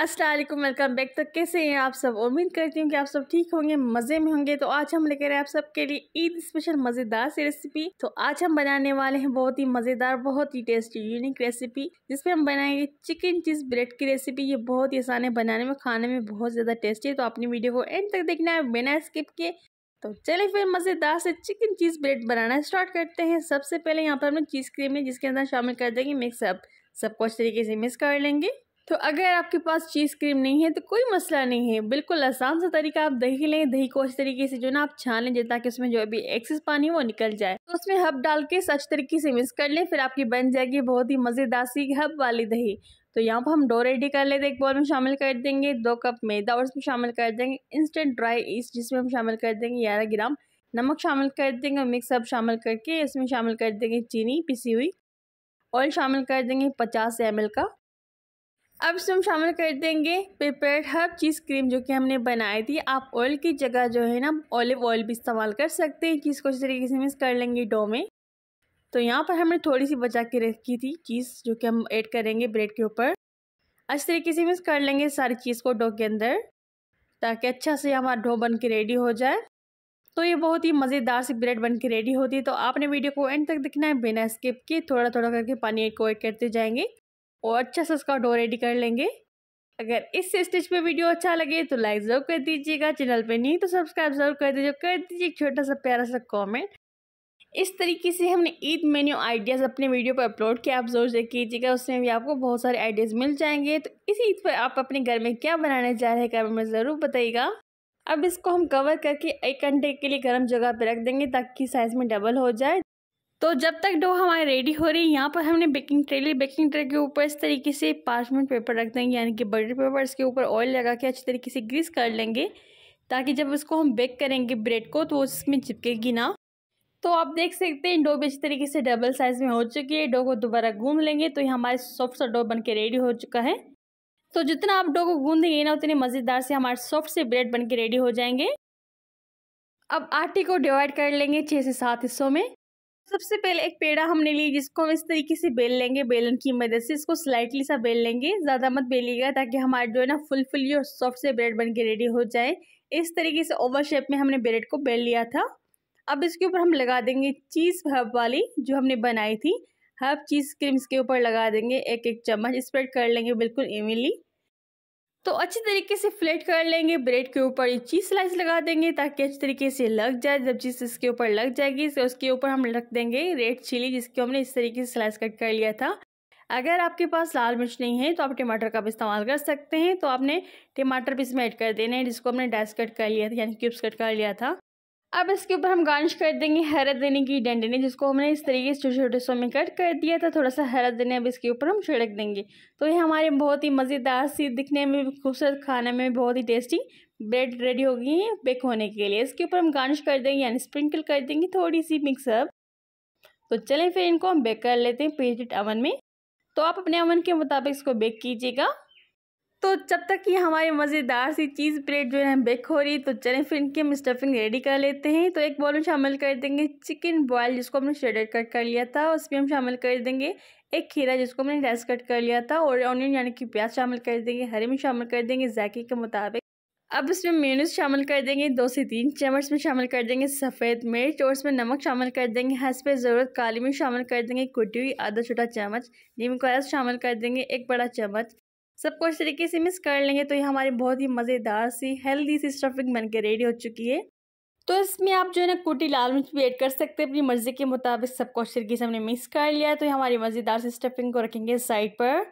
Aslam welcome back तो कैसे हैं आप सब उम्मीद करती हूँ कि आप सब ठीक होंगे मज़े में होंगे तो आज हम लेकर आए आप सबके लिए ईद स्पेशल मज़ेदार सी रेसिपी तो आज हम बनाने वाले हैं बहुत ही मज़ेदार बहुत ही टेस्टी यूनिक रेसिपी जिसमें हम बनाएंगे चिकन चीज़ ब्रेड की रेसिपी ये बहुत ही आसान है बनाने में खाने में बहुत ज़्यादा टेस्टी है तो अपनी वीडियो को एंड तक देखना है बिना स्किप के तो चले फिर मज़ेदार से चिकन चीज़ ब्रेड बनाना स्टार्ट करते हैं सबसे पहले यहाँ पर हमने चीज़ क्रीम है जिसके अंदर शामिल कर देंगे मिक्सअप सबको अच्छे तरीके से मिक्स कर लेंगे तो अगर आपके पास चीज़ क्रीम नहीं है तो कोई मसला नहीं है बिल्कुल आसान सा तरीका आप दही लें दही को इस तरीके से जो ना आप छान लें ताकि उसमें जो अभी एक्सेस पानी है वो निकल जाए तो उसमें हब डाल के सच तरीके से मिक्स कर लें फिर आपकी बन जाएगी बहुत ही मज़ेदार सी हब वाली दही तो यहाँ पर हम डो रेडी कर लेते एक बॉल में शामिल कर देंगे दो कप मैदा और उसमें शामिल कर देंगे इंस्टेंट ड्राई ईस्ट जिसमें हम शामिल कर देंगे ग्यारह ग्राम नमक शामिल कर देंगे और मिक्स हब शामिल करके इसमें शामिल कर देंगे चीनी पिसी हुई ऑयल शामिल कर देंगे पचास एम का अब इसमें हम शामिल कर देंगे प्रिपेयर्ड हर्ब चीज़ क्रीम जो कि हमने बनाई थी आप ऑयल की जगह जो है ना ऑलिव ऑयल भी इस्तेमाल कर सकते हैं चीज़ को इस तरीके से मिक्स कर लेंगे डो में तो यहाँ पर हमने थोड़ी सी बचा के रखी थी चीज़ जो कि हम ऐड करेंगे ब्रेड के ऊपर अच्छे तरीके से मिक्स कर लेंगे सारी चीज़ को डो के अंदर ताकि अच्छा से हमारा डो बन के रेडी हो जाए तो ये बहुत ही मज़ेदार सी ब्रेड बन के रेडी होती है तो आपने वीडियो को एंड तक दिखना है बिना स्किप के थोड़ा थोड़ा करके पानी को ऐड करते जाएंगे और अच्छा सा उसका डो रेडी कर लेंगे अगर इस स्टेज पे वीडियो अच्छा लगे तो लाइक जरूर कर दीजिएगा चैनल पे नहीं तो सब्सक्राइब जरूर कर दीजिए कर दीजिए एक छोटा सा प्यारा सा कमेंट इस तरीके से हमने ईद मेन्यू आइडियाज़ अपने वीडियो पर अपलोड किया आप ज़रूर से कीजिएगा उसमें भी आपको बहुत सारे आइडियाज़ मिल जाएंगे तो इस ईद पर आप अपने घर में क्या बनाने जा रहे हैं कमेंट में ज़रूर बताइएगा अब इसको हम कवर करके एक घंटे के लिए गर्म जगह पर रख देंगे ताकि साइज़ में डबल हो जाए तो जब तक डो हमारी रेडी हो रही है यहाँ पर हमने बेकिंग ट्रे ली बेकिंग ट्रे के ऊपर इस तरीके से पार्चमेंट पेपर रख देंगे यानी कि बटर पेपर इसके ऊपर ऑयल लगा के अच्छी तरीके से ग्रीस कर लेंगे ताकि जब उसको हम बेक करेंगे ब्रेड को तो वो इसमें चिपकेगी ना तो आप देख सकते हैं डो भी तरीके से डबल साइज़ में हो चुकी है डो को दोबारा गूंद लेंगे तो ये हमारे सॉफ्ट सा डो बन के रेडी हो चुका है तो जितना आप डो को गूंदेंगे ना उतने मज़ेदार से हमारे सॉफ्ट से ब्रेड बन के रेडी हो जाएंगे अब आटे को डिवाइड कर लेंगे छः से सात हिस्सों में सबसे पहले एक पेड़ा हमने लिए जिसको हम इस तरीके से बेल लेंगे बेलन की मदद से इसको स्लाइटली सा बेल लेंगे ज़्यादा मत बेलिएगा ताकि हमारा जो है ना फुल फुली और सॉफ्ट से ब्रेड बन के रेडी हो जाए इस तरीके से ओवर शेप में हमने ब्रेड को बेल लिया था अब इसके ऊपर हम लगा देंगे चीज़ हर्ब वाली जो हमने बनाई थी हर्ब चीज़ क्रीम्स के ऊपर लगा देंगे एक एक चम्मच स्प्रेड कर लेंगे बिल्कुल इवनली तो अच्छी तरीके से फ्लेट कर लेंगे ब्रेड के ऊपर ये चीज़ स्लाइस लगा देंगे ताकि अच्छी तरीके से लग जाए जब चीज़ इसके ऊपर लग जाएगी तो उसके ऊपर हम रख देंगे रेड चिली जिसको हमने इस तरीके से स्लाइस कट कर लिया था अगर आपके पास लाल मिर्च नहीं है तो आप टमाटर का भी इस्तेमाल कर सकते हैं तो आपने टमाटर भी इसमें ऐड कर देने हैं जिसको हमने डाइस कट कर लिया था यानी क्यूब्स कट कर लिया था अब इसके ऊपर हम गार्निश कर देंगे हरा धनी की डंडने जिसको हमने इस तरीके से छोटे छोटे सो में कट कर दिया था थोड़ा सा हरा धनी अब इसके ऊपर हम छिड़क देंगे तो ये हमारे बहुत ही मज़ेदार सी दिखने में भी खूबसूरत खाने में बहुत ही टेस्टी ब्रेड रेडी हो गई है बेक होने के लिए इसके ऊपर हम गार्निश कर देंगे यानी स्प्रिंकल कर देंगे थोड़ी सी मिक्सअप तो चलें फिर इनको हम बेक कर लेते हैं प्लेटेड अवन में तो आप अपने ओवन के मुताबिक इसको बेक कीजिएगा तो जब तक ये हमारे मज़ेदार सी चीज़ प्लेट जो है बेक हो रही तो चलें फिर इनकी हम स्टफिंग रेडी कर लेते हैं तो एक बॉल में शामिल कर देंगे चिकन बॉयल जिसको हमने श्रेडेड कट कर लिया था उसमें हम शामिल कर देंगे एक खीरा जिसको हमने डाइस कट कर लिया था और ऑनियन यानी कि प्याज शामिल कर देंगे हरे मिर्च शामिल कर देंगे जैके के मुताबिक अब इसमें मेनूज शामिल कर देंगे दो से तीन चम्मच में शामिल कर देंगे सफ़ेद मिर्च और इसमें नमक शामिल कर देंगे हंस पे ज़रूरत काली मिर्च शामिल कर देंगे कुटी हुई आधा छोटा चम्मच नीम का रस शामिल कर देंगे एक बड़ा चम्मच सबको इस तरीके से मिक्स कर लेंगे तो ये हमारी बहुत ही मज़ेदार सी हेल्दी सी स्टफिंग बन के रेडी हो चुकी है तो इसमें आप जो है ना कुटी लाल मिर्च भी ऐड कर सकते हैं अपनी मर्ज़ी के मुताबिक सबको इस तरीके से हमने मिक्स कर लिया तो ये हमारी मज़ेदार सी स्टफिंग को रखेंगे साइड पर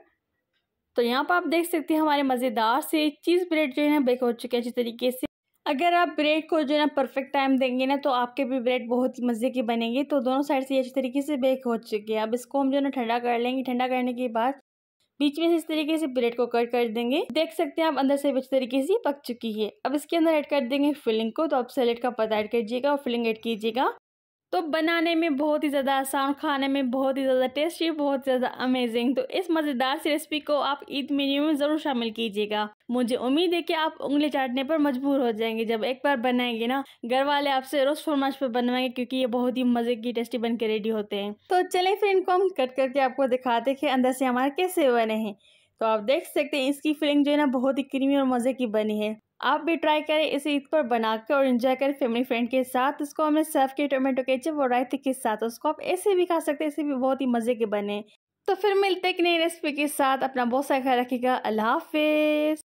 तो यहाँ पर आप देख सकते हैं हमारे मज़ेदार से चीज़ ब्रेड जो है ना बेक हो चुके हैं अच्छी तरीके से अगर आप ब्रेड को जो है ना परफेक्ट टाइम देंगे ना तो आपके भी ब्रेड बहुत ही मज़े के बनेंगे तो दोनों साइड से अच्छी तरीके से बेक हो चुके हैं अब इसको हम जो है ना ठंडा कर लेंगे ठंडा करने के बाद बीच में से इस तरीके से ब्रेड को कट कर देंगे देख सकते हैं आप अंदर से अच्छी तरीके से पक चुकी है अब इसके अंदर ऐड कर देंगे फिलिंग को तो आप सैलेड का पता ऐड कीजिएगा और फिलिंग ऐड कीजिएगा तो बनाने में बहुत ही ज़्यादा आसान खाने में बहुत ही ज़्यादा टेस्टी बहुत ज़्यादा अमेजिंग तो इस मज़ेदार सी रेसिपी को आप ईद मेन्यू में ज़रूर शामिल कीजिएगा मुझे उम्मीद है कि आप उंगली चाटने पर मजबूर हो जाएंगे जब एक बार बनाएंगे ना घर वाले आपसे रोज़ फरमाइश पर बनवाएंगे क्योंकि ये बहुत ही मज़े की टेस्टी बन के रेडी होते हैं तो चले फिर इनको हम कट करके आपको दिखाते कि अंदर से हमारे कैसे बने हैं तो आप देख सकते हैं इसकी फिलिंग जो है ना बहुत ही क्रीमी और मज़े की बनी है आप भी ट्राई करें इसे ईद पर बनाकर और एंजॉय करें फैमिली फ्रेंड के साथ इसको हमने सर्व किया टोमेटो केचप और रायते के साथ उसको आप ऐसे भी खा सकते हैं इसे भी बहुत ही मज़े के बने तो फिर मिलते हैं एक नई रेसिपी के साथ अपना बहुत सारा ख्याल रखिएगा अल्लाह हाफिज़